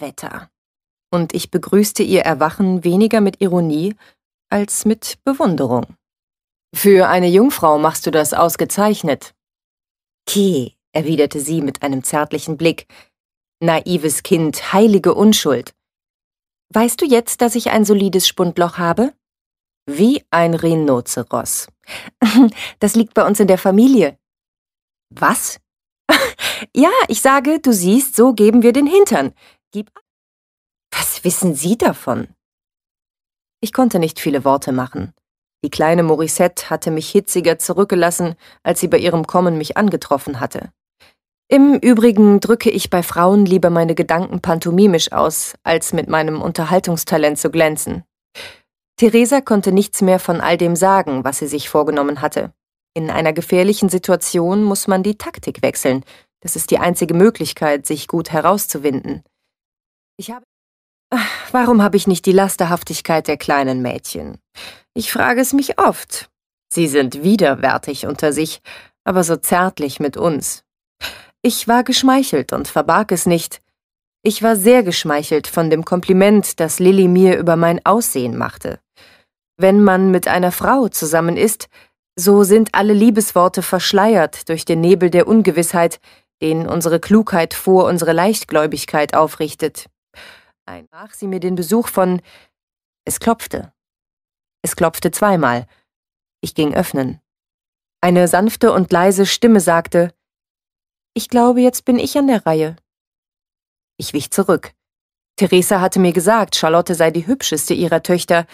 Wetter. Und ich begrüßte ihr Erwachen weniger mit Ironie als mit Bewunderung. Für eine Jungfrau machst du das ausgezeichnet. Keh, erwiderte sie mit einem zärtlichen Blick. Naives Kind, heilige Unschuld. Weißt du jetzt, dass ich ein solides Spundloch habe? Wie ein Rhinoceros. Das liegt bei uns in der Familie. Was? Ja, ich sage, du siehst, so geben wir den Hintern. Gib ab. Was wissen Sie davon? Ich konnte nicht viele Worte machen. Die kleine Morissette hatte mich hitziger zurückgelassen, als sie bei ihrem Kommen mich angetroffen hatte. Im Übrigen drücke ich bei Frauen lieber meine Gedanken pantomimisch aus, als mit meinem Unterhaltungstalent zu glänzen. Theresa konnte nichts mehr von all dem sagen, was sie sich vorgenommen hatte. In einer gefährlichen Situation muss man die Taktik wechseln. Das ist die einzige Möglichkeit, sich gut herauszuwinden. Ich habe. Warum habe ich nicht die Lasterhaftigkeit der kleinen Mädchen? Ich frage es mich oft. Sie sind widerwärtig unter sich, aber so zärtlich mit uns. Ich war geschmeichelt und verbarg es nicht. Ich war sehr geschmeichelt von dem Kompliment, das Lilly mir über mein Aussehen machte. Wenn man mit einer Frau zusammen ist, so sind alle Liebesworte verschleiert durch den Nebel der Ungewissheit, den unsere Klugheit vor unsere Leichtgläubigkeit aufrichtet. Einbrach sie mir den Besuch von. Es klopfte. Es klopfte zweimal. Ich ging öffnen. Eine sanfte und leise Stimme sagte, Ich glaube, jetzt bin ich an der Reihe. Ich wich zurück. Theresa hatte mir gesagt, Charlotte sei die hübscheste ihrer Töchter,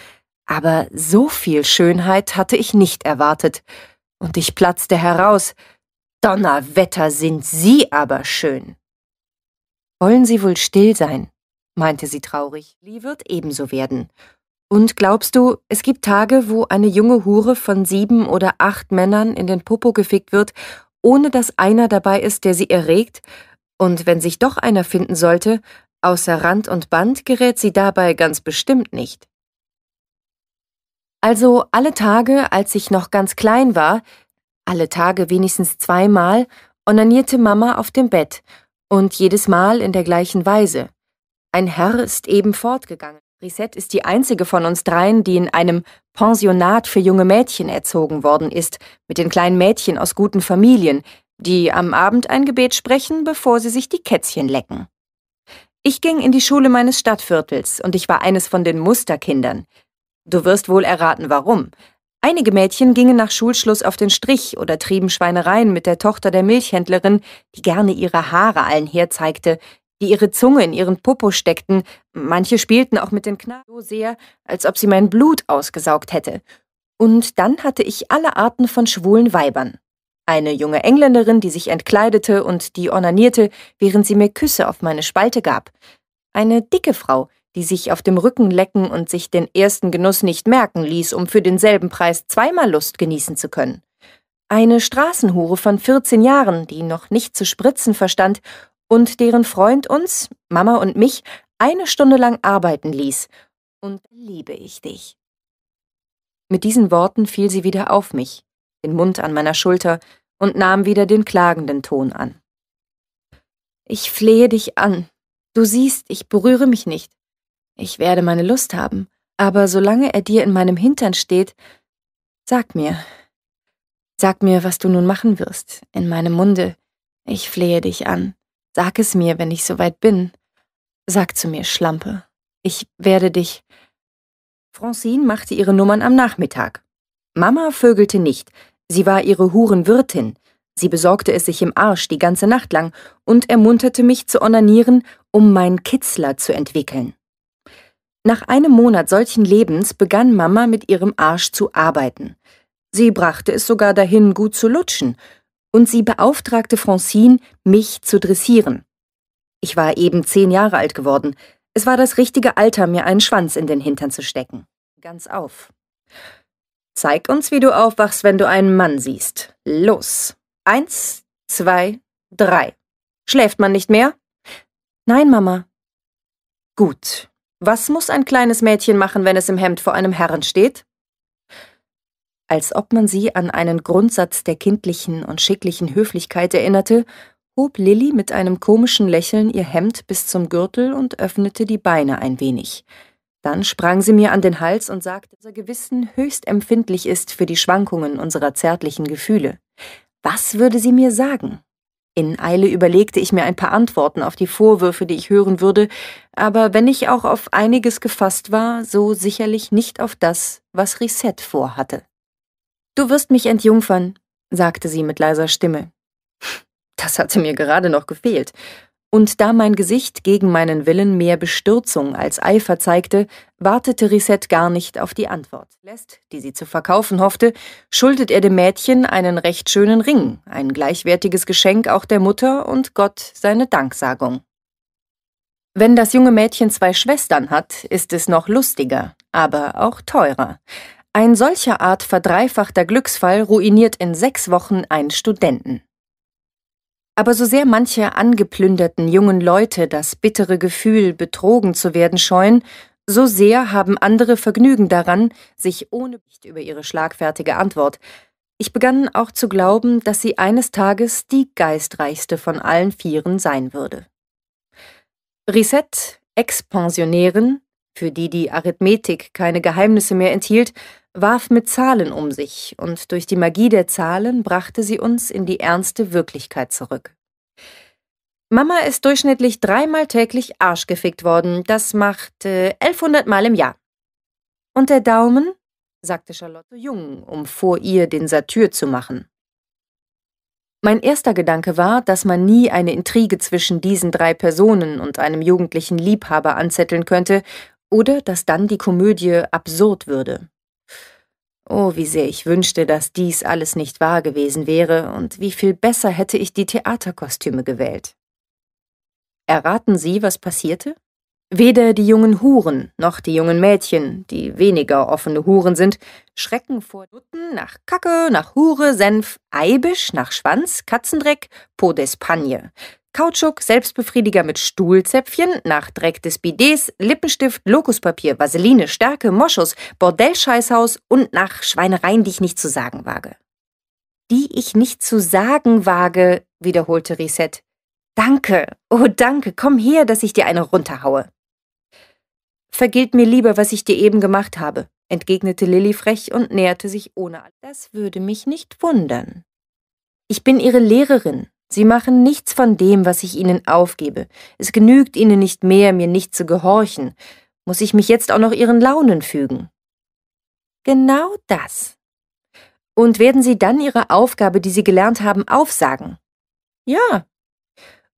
aber so viel Schönheit hatte ich nicht erwartet, und ich platzte heraus. Donnerwetter sind Sie aber schön. Wollen Sie wohl still sein? meinte sie traurig. Lee wird ebenso werden. Und glaubst du, es gibt Tage, wo eine junge Hure von sieben oder acht Männern in den Popo gefickt wird, ohne dass einer dabei ist, der sie erregt? Und wenn sich doch einer finden sollte, außer Rand und Band gerät sie dabei ganz bestimmt nicht. Also alle Tage, als ich noch ganz klein war, alle Tage wenigstens zweimal, onanierte Mama auf dem Bett und jedes Mal in der gleichen Weise. Ein Herr ist eben fortgegangen. Risette ist die einzige von uns dreien, die in einem Pensionat für junge Mädchen erzogen worden ist, mit den kleinen Mädchen aus guten Familien, die am Abend ein Gebet sprechen, bevor sie sich die Kätzchen lecken. Ich ging in die Schule meines Stadtviertels und ich war eines von den Musterkindern. Du wirst wohl erraten, warum. Einige Mädchen gingen nach Schulschluss auf den Strich oder trieben Schweinereien mit der Tochter der Milchhändlerin, die gerne ihre Haare allen herzeigte, die ihre Zunge in ihren Popo steckten, manche spielten auch mit den Knarren so sehr, als ob sie mein Blut ausgesaugt hätte. Und dann hatte ich alle Arten von schwulen Weibern. Eine junge Engländerin, die sich entkleidete und die ornanierte, während sie mir Küsse auf meine Spalte gab. Eine dicke Frau, die sich auf dem Rücken lecken und sich den ersten Genuss nicht merken ließ, um für denselben Preis zweimal Lust genießen zu können. Eine Straßenhure von 14 Jahren, die noch nicht zu spritzen verstand und deren Freund uns, Mama und mich, eine Stunde lang arbeiten ließ. Und liebe ich dich. Mit diesen Worten fiel sie wieder auf mich, den Mund an meiner Schulter und nahm wieder den klagenden Ton an. Ich flehe dich an. Du siehst, ich berühre mich nicht. Ich werde meine Lust haben, aber solange er dir in meinem Hintern steht, sag mir, Sag mir, was du nun machen wirst, in meinem Munde. Ich flehe dich an. Sag es mir, wenn ich soweit bin. Sag zu mir, Schlampe. Ich werde dich. Francine machte ihre Nummern am Nachmittag. Mama vögelte nicht. Sie war ihre Hurenwirtin. Sie besorgte es sich im Arsch die ganze Nacht lang und ermunterte mich zu onanieren, um meinen Kitzler zu entwickeln. Nach einem Monat solchen Lebens begann Mama mit ihrem Arsch zu arbeiten. Sie brachte es sogar dahin, gut zu lutschen, und sie beauftragte Francine, mich zu dressieren. Ich war eben zehn Jahre alt geworden. Es war das richtige Alter, mir einen Schwanz in den Hintern zu stecken. Ganz auf. Zeig uns, wie du aufwachst, wenn du einen Mann siehst. Los. Eins, zwei, drei. Schläft man nicht mehr? Nein, Mama. Gut. Was muss ein kleines Mädchen machen, wenn es im Hemd vor einem Herrn steht? als ob man sie an einen Grundsatz der kindlichen und schicklichen Höflichkeit erinnerte, hob Lilli mit einem komischen Lächeln ihr Hemd bis zum Gürtel und öffnete die Beine ein wenig. Dann sprang sie mir an den Hals und sagte, dass unser Gewissen höchst empfindlich ist für die Schwankungen unserer zärtlichen Gefühle. Was würde sie mir sagen? In Eile überlegte ich mir ein paar Antworten auf die Vorwürfe, die ich hören würde, aber wenn ich auch auf einiges gefasst war, so sicherlich nicht auf das, was Risette vorhatte. Du wirst mich entjungfern, sagte sie mit leiser Stimme. Das hatte mir gerade noch gefehlt. Und da mein Gesicht gegen meinen Willen mehr Bestürzung als Eifer zeigte, wartete Risette gar nicht auf die Antwort. Lässt, die sie zu verkaufen hoffte, schuldet er dem Mädchen einen recht schönen Ring, ein gleichwertiges Geschenk auch der Mutter und Gott seine Danksagung. Wenn das junge Mädchen zwei Schwestern hat, ist es noch lustiger, aber auch teurer. Ein solcher Art verdreifachter Glücksfall ruiniert in sechs Wochen einen Studenten. Aber so sehr manche angeplünderten jungen Leute das bittere Gefühl, betrogen zu werden scheuen, so sehr haben andere Vergnügen daran, sich ohne Bicht über ihre schlagfertige Antwort. Ich begann auch zu glauben, dass sie eines Tages die geistreichste von allen Vieren sein würde. Risette, Ex-Pensionärin, für die die Arithmetik keine Geheimnisse mehr enthielt, warf mit Zahlen um sich, und durch die Magie der Zahlen brachte sie uns in die ernste Wirklichkeit zurück. Mama ist durchschnittlich dreimal täglich arschgefickt worden. Das macht äh, 1100 Mal im Jahr. Und der Daumen? sagte Charlotte Jung, um vor ihr den Satyr zu machen. Mein erster Gedanke war, dass man nie eine Intrige zwischen diesen drei Personen und einem jugendlichen Liebhaber anzetteln könnte oder dass dann die Komödie absurd würde. Oh, wie sehr ich wünschte, dass dies alles nicht wahr gewesen wäre, und wie viel besser hätte ich die Theaterkostüme gewählt. Erraten Sie, was passierte? Weder die jungen Huren noch die jungen Mädchen, die weniger offene Huren sind, schrecken vor Nutten nach Kacke, nach Hure, Senf, Eibisch, nach Schwanz, Katzendreck, Po d'Espagne. Kautschuk, Selbstbefriediger mit Stuhlzäpfchen, nach Dreck des Bidets, Lippenstift, Lokuspapier, Vaseline, Stärke, Moschus, Bordell-Scheißhaus und nach Schweinereien, die ich nicht zu sagen wage. Die ich nicht zu sagen wage, wiederholte Reset. Danke, oh danke, komm her, dass ich dir eine runterhaue. Vergilt mir lieber, was ich dir eben gemacht habe, entgegnete Lilly frech und näherte sich ohne. Das würde mich nicht wundern. Ich bin ihre Lehrerin, Sie machen nichts von dem, was ich ihnen aufgebe. Es genügt ihnen nicht mehr, mir nicht zu gehorchen. Muss ich mich jetzt auch noch ihren Launen fügen? Genau das. Und werden sie dann ihre Aufgabe, die sie gelernt haben, aufsagen? Ja.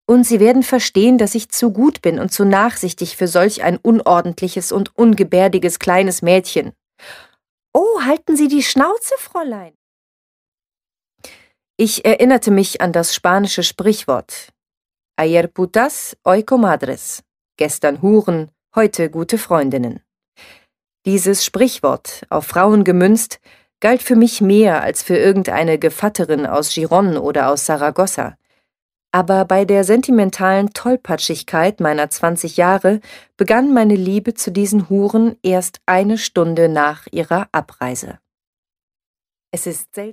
Und sie werden verstehen, dass ich zu gut bin und zu nachsichtig für solch ein unordentliches und ungebärdiges kleines Mädchen. Oh, halten Sie die Schnauze, Fräulein. Ich erinnerte mich an das spanische Sprichwort Ayer putas, hoy comadres. Gestern Huren, heute gute Freundinnen. Dieses Sprichwort, auf Frauen gemünzt, galt für mich mehr als für irgendeine Gevatterin aus Giron oder aus Saragossa. Aber bei der sentimentalen Tollpatschigkeit meiner 20 Jahre begann meine Liebe zu diesen Huren erst eine Stunde nach ihrer Abreise. Es ist seltsam.